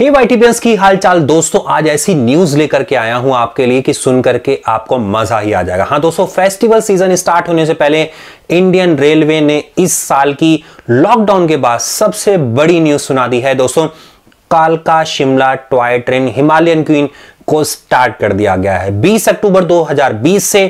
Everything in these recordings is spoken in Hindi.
हे hey, की हालचाल दोस्तों आज ऐसी न्यूज लेकर के आया हूं आपके लिए कि सुन करके आपको मजा ही आ जाएगा हाँ दोस्तों फेस्टिवल सीजन स्टार्ट होने से पहले इंडियन रेलवे ने इस साल की लॉकडाउन के बाद सबसे बड़ी न्यूज सुना दी है दोस्तों कालका Shimla toy train Himalayan Queen को स्टार्ट कर दिया गया है बीस अक्टूबर दो से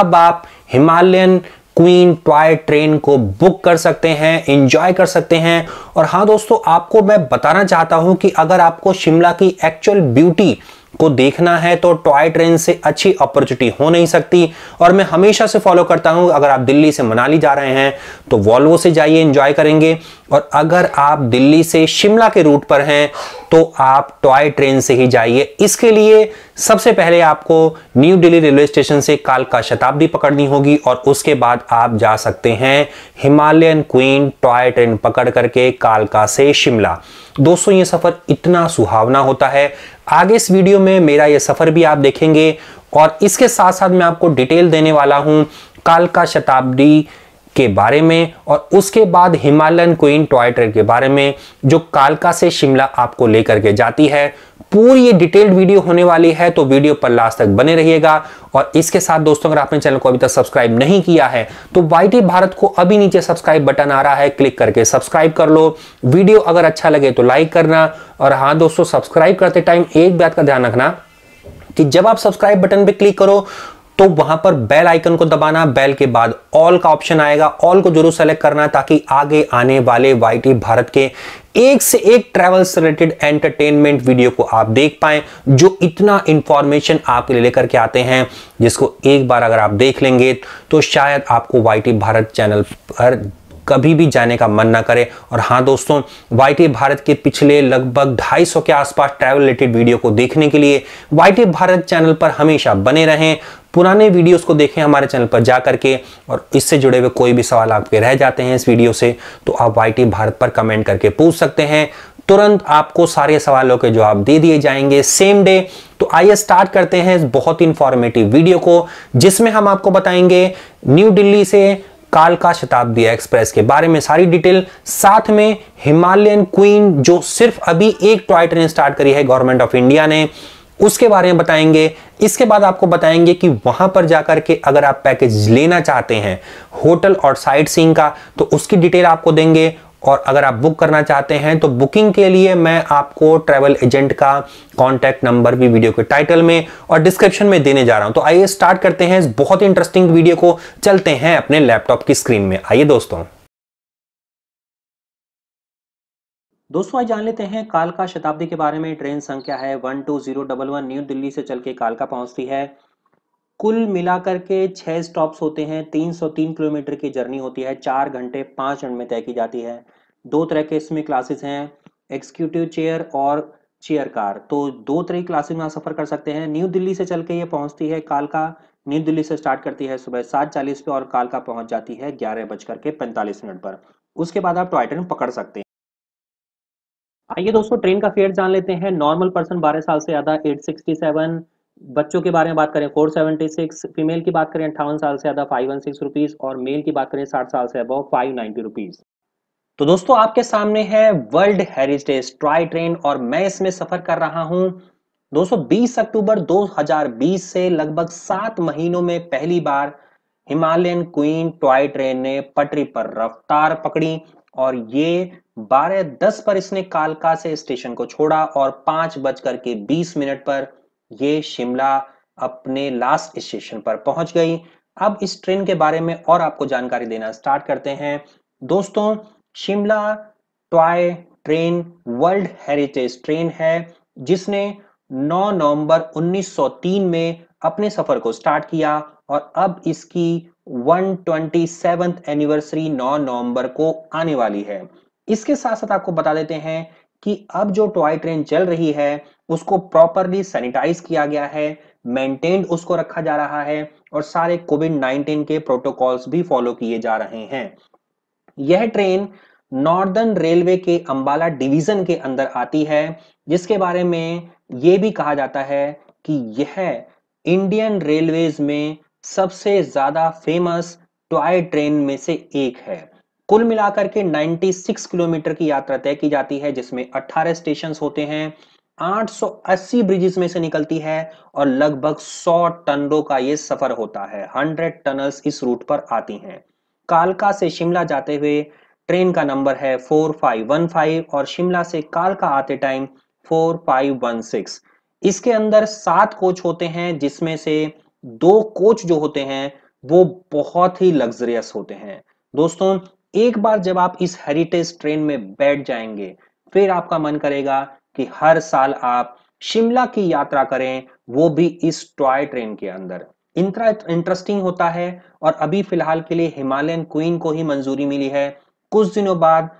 अब आप हिमालयन क्वीन टॉय ट्रेन को बुक कर सकते हैं इंजॉय कर सकते हैं और हाँ दोस्तों आपको मैं बताना चाहता हूं कि अगर आपको शिमला की एक्चुअल ब्यूटी को देखना है तो टॉय ट्रेन से अच्छी अपॉर्चुनिटी हो नहीं सकती और मैं हमेशा से फॉलो करता हूं अगर आप दिल्ली से मनाली जा रहे हैं तो वॉल्वो से जाइए एंजॉय करेंगे और अगर आप दिल्ली से शिमला के रूट पर हैं तो आप टॉय ट्रेन से ही जाइए इसके लिए सबसे पहले आपको न्यू दिल्ली रेलवे स्टेशन से कालका शताब्दी पकड़नी होगी और उसके बाद आप जा सकते हैं हिमालयन क्वीन टॉय ट्रेन पकड़ करके कालका से शिमला दोस्तों ये सफ़र इतना सुहावना होता है आगे इस वीडियो में मेरा ये सफ़र भी आप देखेंगे और इसके साथ साथ मैं आपको डिटेल देने वाला हूँ कालका शताब्दी के बारे में और उसके बाद हिमालयन क्वीन टॉय ट्रेन के बारे में जो कालका से शिमला आपको लेकर के जाती है पूरी ये डिटेल्ड वीडियो होने वाली है तो वीडियो पर लास्ट तक बने रहिएगा और इसके साथ दोस्तों अगर आपने चैनल को अभी तक सब्सक्राइब नहीं किया है तो वाई भारत को अभी नीचे सब्सक्राइब बटन आ रहा है क्लिक करके सब्सक्राइब कर लो वीडियो अगर अच्छा लगे तो लाइक करना और हाँ दोस्तों सब्सक्राइब करते टाइम एक बात का ध्यान रखना कि जब आप सब्सक्राइब बटन पे क्लिक करो तो वहां पर बेल आइकन को दबाना बेल के बाद ऑल का ऑप्शन आएगा ऑल को जरूर सेलेक्ट करना ताकि आगे आने वाले वाई भारत के एक से एक ट्रैवल से रिलेटेड एंटरटेनमेंट वीडियो को आप देख पाए जो इतना इंफॉर्मेशन आपके लिए लेकर के आते हैं जिसको एक बार अगर आप देख लेंगे तो शायद आपको वाई भारत चैनल पर कभी भी जाने का मन ना करे और हाँ दोस्तों वाई भारत के पिछले लगभग 250 के आसपास ट्रैवल रिलेटेड वीडियो को देखने के लिए वाई भारत चैनल पर हमेशा बने रहें पुराने वीडियोस को देखें हमारे चैनल पर जा करके और इससे जुड़े हुए कोई भी सवाल आपके रह जाते हैं इस वीडियो से तो आप वाई भारत पर कमेंट करके पूछ सकते हैं तुरंत आपको सारे सवालों के जवाब दे दिए जाएंगे सेम डे तो आइए स्टार्ट करते हैं इस बहुत इंफॉर्मेटिव वीडियो को जिसमें हम आपको बताएंगे न्यू दिल्ली से कालका शताब्दी एक्सप्रेस के बारे में सारी डिटेल साथ में हिमालयन क्वीन जो सिर्फ अभी एक टॉय ट्रेन स्टार्ट करी है गवर्नमेंट ऑफ इंडिया ने उसके बारे में बताएंगे इसके बाद आपको बताएंगे कि वहां पर जाकर के अगर आप पैकेज लेना चाहते हैं होटल और साइट सीइंग का तो उसकी डिटेल आपको देंगे और अगर आप बुक करना चाहते हैं तो बुकिंग के लिए मैं आपको ट्रैवल एजेंट का कांटेक्ट नंबर भी वीडियो के टाइटल में और डिस्क्रिप्शन में देने जा रहा हूं तो आइए स्टार्ट करते हैं इस बहुत ही इंटरेस्टिंग वीडियो को चलते हैं अपने लैपटॉप की स्क्रीन में आइए दोस्तों दोस्तों आज जान लेते हैं कालका शताब्दी के बारे में ट्रेन संख्या है one two zero double one New Delhi से चल के कालका पहुंचती है कुल मिलाकर के छह स्टॉप्स होते हैं 303 किलोमीटर की जर्नी होती है चार घंटे पांच मिनट में तय की जाती है दो तरह के इसमें क्लासेस हैं एग्जीक्यूटिव चेयर और चेयर कार तो दो तरह की क्लासेस में आप सफ़र कर सकते हैं न्यू दिल्ली से चल के ये पहुंचती है कालका न्यू दिल्ली से स्टार्ट करती है सुबह सात चालीस पे और कालका पहुंच जाती है ग्यारह बजकर के पैंतालीस मिनट पर उसके बाद आप टॉयटन पकड़ सकते हैं आइए दोस्तों ट्रेन का फेयर जान लेते हैं नॉर्मल पर्सन 12 साल से ज्यादा 867 बच्चों के बारे में बात करें 476 फीमेल की बात करें अट्ठावन साल से ज्यादा फाइव वन सिक्स रुपीज और मेल की बात करें साठ साल से अब फाइव नाइन्टी रुपीज तो दोस्तों आपके सामने है वर्ल्ड हेरिटेज ट्राई ट्रेन और मैं इसमें सफर कर रहा हूं दोस्तों 20 अक्टूबर 2020 से लगभग सात महीनों में पहली बार हिमालयन क्वीन टॉय ट्रेन ने पटरी पर रफ्तार पकड़ी और ये बारह दस पर इसने कालका से स्टेशन को छोड़ा और पांच बज करके बीस मिनट पर ये शिमला अपने लास्ट स्टेशन पर पहुंच गई अब इस ट्रेन के बारे में और आपको जानकारी देना स्टार्ट करते हैं दोस्तों Shimla toy train world heritage train है जिसने 9 नवंबर 1903 में अपने सफर को स्टार्ट किया और अब इसकी वन एनिवर्सरी 9 नवंबर को आने वाली है इसके साथ साथ आपको बता देते हैं कि अब जो टॉय ट्रेन चल रही है उसको प्रॉपरली सैनिटाइज किया गया है मेंटेन्ड उसको रखा जा रहा है और सारे कोविड 19 के प्रोटोकॉल्स भी फॉलो किए जा रहे हैं यह ट्रेन नॉर्दर्न रेलवे के अंबाला डिवीजन के अंदर आती है जिसके बारे में ये भी कहा जाता है कि यह इंडियन रेलवेज में सबसे ज्यादा फेमस टॉय ट्रेन में से एक है कुल मिलाकर के 96 किलोमीटर की यात्रा तय की जाती है जिसमें 18 स्टेशन होते हैं 880 ब्रिजेस में से निकलती है और लगभग 100 टनों का ये सफर होता है 100 टनल्स इस रूट पर आती हैं कालका से शिमला जाते हुए ट्रेन का नंबर है 4515 और शिमला से कालका आते टाइम 4516 इसके अंदर सात कोच होते हैं जिसमें से दो कोच जो होते हैं वो बहुत ही लग्जरियस होते हैं दोस्तों एक बार जब आप इस हेरिटेज ट्रेन में बैठ जाएंगे फिर आपका मन करेगा कि हर साल आप शिमला की यात्रा करें वो भी इस टॉय ट्रेन के अंदर इंटरेस्टिंग होता है और अभी फिलहाल के लिए हिमालयन क्वीन को ही मंजूरी मिली है कुछ दिनों बाद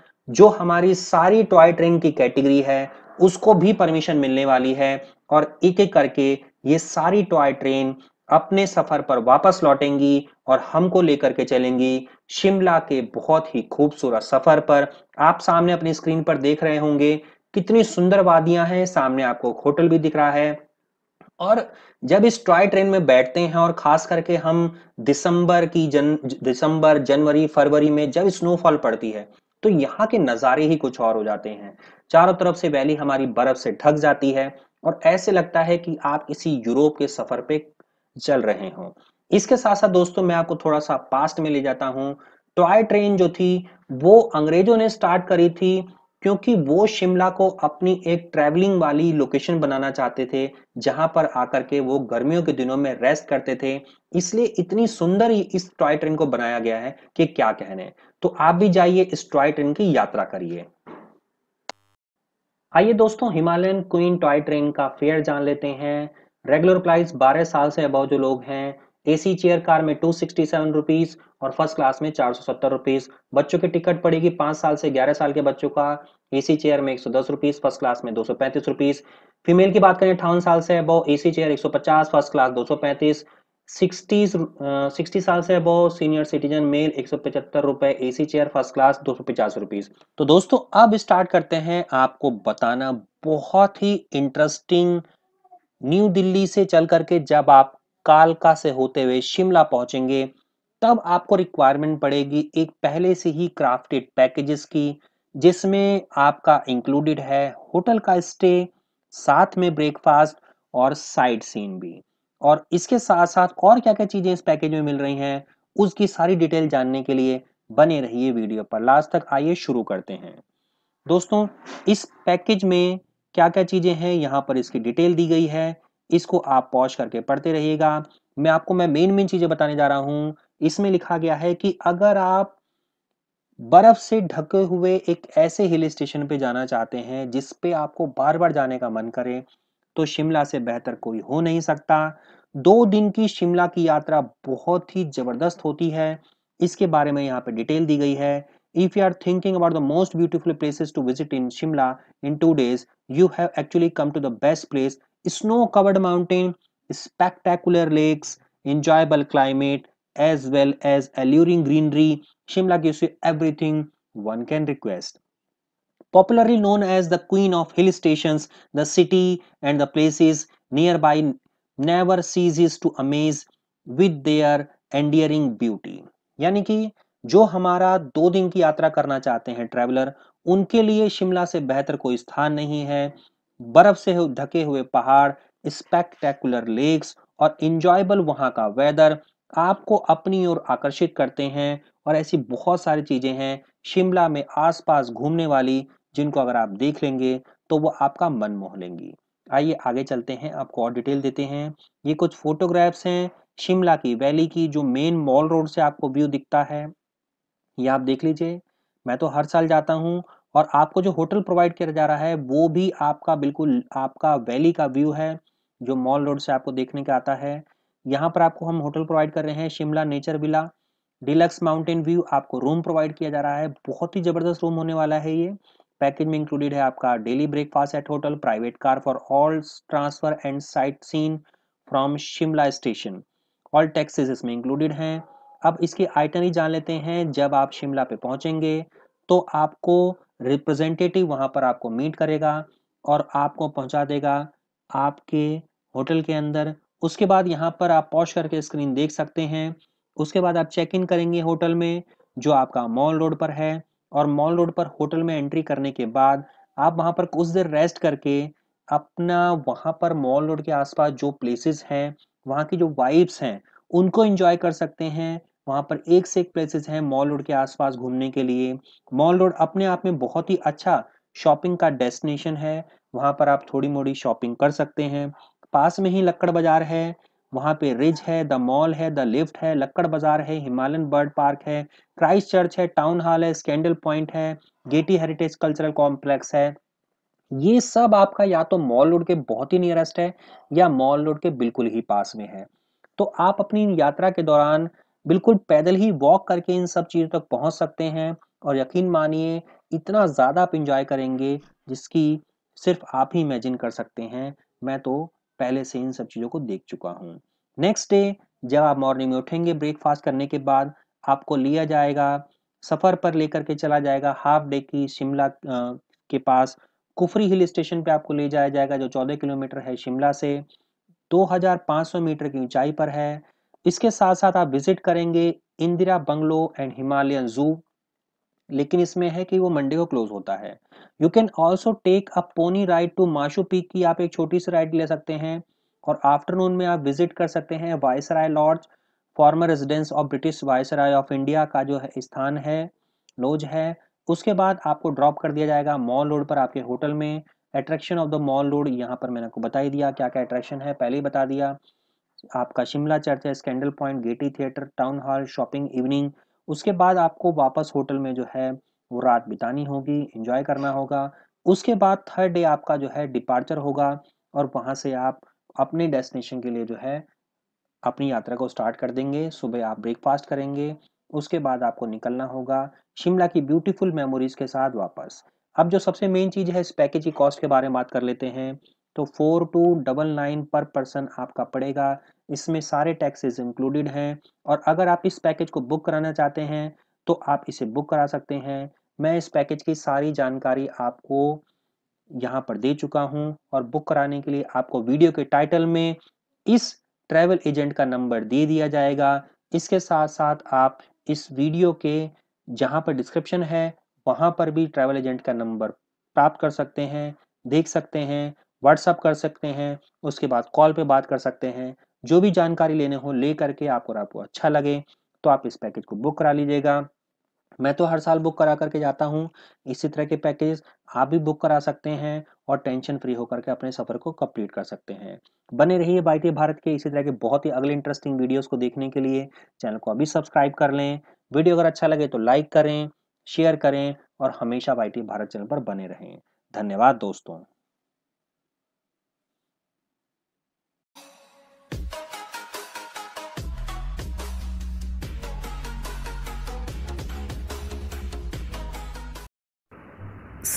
जो हमारी सारी टॉय ट्रेन की कैटेगरी है उसको भी परमिशन मिलने वाली है और एक एक करके ये सारी टॉय ट्रेन अपने सफर पर वापस लौटेंगी और हमको लेकर के चलेंगी शिमला के बहुत ही खूबसूरत सफर पर आप सामने अपनी स्क्रीन पर देख रहे होंगे कितनी सुंदर वादियां हैं सामने आपको होटल भी दिख रहा है और जब इस टॉय ट्रेन में बैठते हैं और खास करके हम दिसंबर की जन दिसंबर जनवरी फरवरी में जब स्नोफॉल पड़ती है तो यहाँ के नज़ारे ही कुछ और हो जाते हैं चारों तरफ से वैली हमारी बर्फ से ढक जाती है और ऐसे लगता है कि आप किसी यूरोप के सफर पे चल रहे हों इसके साथ साथ दोस्तों मैं आपको थोड़ा सा पास्ट में ले जाता हूँ टॉय ट्रेन जो थी वो अंग्रेजों ने स्टार्ट करी थी क्योंकि वो शिमला को अपनी एक ट्रैवलिंग वाली लोकेशन बनाना चाहते थे जहां पर आकर के वो गर्मियों के दिनों में रेस्ट करते थे इसलिए इतनी सुंदर इस टॉय ट्रेन को बनाया गया है कि क्या कहने तो आप भी जाइए इस टॉय ट्रेन की यात्रा करिए आइए दोस्तों हिमालयन क्वीन टॉय ट्रेन का फेयर जान लेते हैं रेगुलर प्राइस 12 साल से अबाउ जो लोग हैं एसी चेयर कार में टू सिक्सटी सेवन रुपीज और फर्स्ट क्लास में चार सौ सत्तर रुपीज बच्चों की टिकट पड़ेगी पांच साल से ग्यारह साल के बच्चों का एसी चेयर में एक सौ दस रुपीज फर्स्ट क्लास में दो सौ पैंतीस रुपीज फीमेल की बात करें अठावन साल से अबव एसी चेयर एक सौ पचास फर्स्ट क्लास दो सौ पैंतीस सिक्सटी सिक्सटी साल से अबो सीनियर सिटीजन मेल एक सौ पचहत्तर रुपए A C chair first class दो सौ पचास रुपीज तो दोस्तों अब स्टार्ट करते हैं आपको बताना बहुत ही इंटरेस्टिंग न्यू दिल्ली से चल करके जब आप कालका से होते हुए शिमला पहुंचेंगे तब आपको रिक्वायरमेंट पड़ेगी एक पहले से ही क्राफ्टेड पैकेजेस की जिसमें आपका इंक्लूडेड है होटल का स्टे साथ में ब्रेकफास्ट और साइड सीन भी और इसके साथ साथ और क्या क्या चीज़ें इस पैकेज में मिल रही हैं उसकी सारी डिटेल जानने के लिए बने रहिए वीडियो पर लास्ट तक आइए शुरू करते हैं दोस्तों इस पैकेज में क्या क्या चीज़ें हैं यहाँ पर इसकी डिटेल दी गई है इसको आप पॉज करके पढ़ते रहिएगा मैं आपको मैं मेन मेन चीज़ें बताने जा रहा हूं इसमें लिखा गया है कि अगर आप बर्फ से ढके हुए एक ऐसे हिल स्टेशन पे जाना चाहते हैं जिस पे आपको बार बार जाने का मन करे तो शिमला से बेहतर कोई हो नहीं सकता दो दिन की शिमला की यात्रा बहुत ही जबरदस्त होती है इसके बारे में यहाँ पे डिटेल दी गई है if you are thinking about the most beautiful places to visit in Shimla in two days, you have actually come to the best place. Snow covered mountain, spectacular lakes, enjoyable climate, as well as alluring greenery. Shimla gives you everything one can request. Popularly known as the queen of hill stations, the city and the places nearby never ceases to amaze with their endearing beauty. यानी कि जो हमारा दो दिन की यात्रा करना चाहते हैं ट्रैवलर उनके लिए शिमला से बेहतर कोई स्थान नहीं है बर्फ से ढके हुए पहाड़ स्पेक्टेकुलर लेक्स और इंजॉयबल वहां का वेदर आपको अपनी ओर आकर्षित करते हैं और ऐसी बहुत सारी चीज़ें हैं शिमला में आसपास घूमने वाली जिनको अगर आप देख लेंगे तो वो आपका मन मोह लेंगी आइए आगे चलते हैं आपको और डिटेल देते हैं ये कुछ फोटोग्राफ्स हैं शिमला की वैली की जो मेन मॉल रोड से आपको व्यू दिखता है ये आप देख लीजिए मैं तो हर साल जाता हूँ और आपको जो होटल प्रोवाइड किया जा रहा है वो भी आपका बिल्कुल आपका वैली का व्यू है जो मॉल रोड से आपको देखने का आता है यहाँ पर आपको हम होटल प्रोवाइड कर रहे हैं Shimla nature villa deluxe mountain view आपको रूम प्रोवाइड किया जा रहा है बहुत ही ज़बरदस्त रूम होने वाला है ये पैकेज में इंक्लूडेड है आपका daily breakfast at hotel private car for all transfer and sightseeing from Shimla station all taxes इसमें इंक्लूडेड हैं अब इसकी आइटनरी जान लेते हैं जब आप शिमला पे पहुंचेंगे तो आपको रिप्रेजेंटेटिव वहां पर आपको मीट करेगा और आपको पहुंचा देगा आपके होटल के अंदर उसके बाद यहाँ पर आप पॉज करके स्क्रीन देख सकते हैं उसके बाद आप चेक इन करेंगे होटल में जो आपका मॉल रोड पर है और मॉल रोड पर होटल में एंट्री करने के बाद आप वहाँ पर कुछ देर रेस्ट करके अपना वहाँ पर मॉल रोड के आसपास जो प्लेसेस हैं वहाँ की जो वाइब्स हैं उनको एंजॉय कर सकते हैं वहाँ पर एक से एक प्लेसेस हैं मॉल रोड के आसपास घूमने के लिए मॉल रोड अपने आप में बहुत ही अच्छा शॉपिंग का डेस्टिनेशन है वहाँ पर आप थोड़ी मोड़ी शॉपिंग कर सकते हैं पास में ही लक्कड़ बाजार है वहाँ पे रिज है द मॉल है द लिफ्ट है लक्कड़ बाजार है हिमालयन बर्ड पार्क है क्राइस्ट चर्च है टाउन हॉल है स्कैंडल पॉइंट है गेटी हेरिटेज कल्चरल कॉम्प्लेक्स है ये सब आपका या तो मॉल रोड के बहुत ही नियरेस्ट है या मॉल रोड के बिल्कुल ही पास में है तो आप अपनी यात्रा के दौरान बिल्कुल पैदल ही वॉक करके इन सब चीज़ों तक पहुंच सकते हैं और यकीन मानिए इतना ज़्यादा आप इंजॉय करेंगे जिसकी सिर्फ आप ही इमेजिन कर सकते हैं मैं तो पहले से इन सब चीज़ों को देख चुका हूँ नेक्स्ट डे जब आप मॉर्निंग में उठेंगे ब्रेकफास्ट करने के बाद आपको लिया जाएगा सफ़र पर लेकर के चला जाएगा हाफ डे की शिमला के पास कुफरी हिल स्टेशन पे आपको ले जाया जाएगा जो 14 किलोमीटर है शिमला से 2500 मीटर की ऊंचाई पर है इसके साथ साथ आप विजिट करेंगे इंदिरा बंगलो एंड हिमालयन जू लेकिन इसमें है कि वो मंडे को क्लोज होता है you can also take a pony ride to Mashu peak की आप एक छोटी सी राइड ले सकते हैं और आफ्टरनून में आप विजिट कर सकते हैं viceroy lords former residence of British viceroy of India का जो है स्थान है लॉज है उसके बाद आपको ड्रॉप कर दिया जाएगा मॉल रोड पर आपके होटल में attraction of the mall road यहाँ पर मैंने आपको बताई दिया क्या क्या अट्रैक्शन है पहले ही बता दिया आपका शिमला चर्च है scandal point Gaiety theatre town hall shopping evening उसके बाद आपको वापस होटल में जो है वो रात बितानी होगी इंजॉय करना होगा उसके बाद थर्ड डे आपका जो है डिपार्चर होगा और वहाँ से आप अपने डेस्टिनेशन के लिए जो है अपनी यात्रा को स्टार्ट कर देंगे सुबह आप ब्रेकफास्ट करेंगे उसके बाद आपको निकलना होगा शिमला की ब्यूटीफुल मेमोरीज के साथ वापस अब जो सबसे मेन चीज़ है इस पैकेज की कॉस्ट के बारे में बात कर लेते हैं तो four two double nine per person आपका पड़ेगा इसमें सारे टैक्सेस इंक्लूडेड हैं और अगर आप इस पैकेज को बुक कराना चाहते हैं तो आप इसे बुक करा सकते हैं मैं इस पैकेज की सारी जानकारी आपको यहाँ पर दे चुका हूँ और बुक कराने के लिए आपको वीडियो के टाइटल में इस ट्रैवल एजेंट का नंबर दे दिया जाएगा इसके साथ साथ आप इस वीडियो के जहाँ पर डिस्क्रिप्शन है वहाँ पर भी ट्रैवल एजेंट का नंबर प्राप्त कर सकते हैं देख सकते हैं व्हाट्सअप कर सकते हैं उसके बाद कॉल पे बात कर सकते हैं जो भी जानकारी लेने हो ले करके आपको आपको अच्छा लगे तो आप इस पैकेज को बुक करा लीजिएगा मैं तो हर साल बुक करा करके जाता हूँ इसी तरह के पैकेज आप भी बुक करा सकते हैं और टेंशन फ्री होकर के अपने सफर को कंप्लीट कर सकते हैं बने रहिए बाइटी भारत के इसी तरह के बहुत ही अगले इंटरेस्टिंग वीडियोस को देखने के लिए चैनल को अभी सब्सक्राइब कर लें वीडियो अगर अच्छा लगे तो लाइक करें शेयर करें और हमेशा बाइटी भारत चैनल पर बने रहें धन्यवाद दोस्तों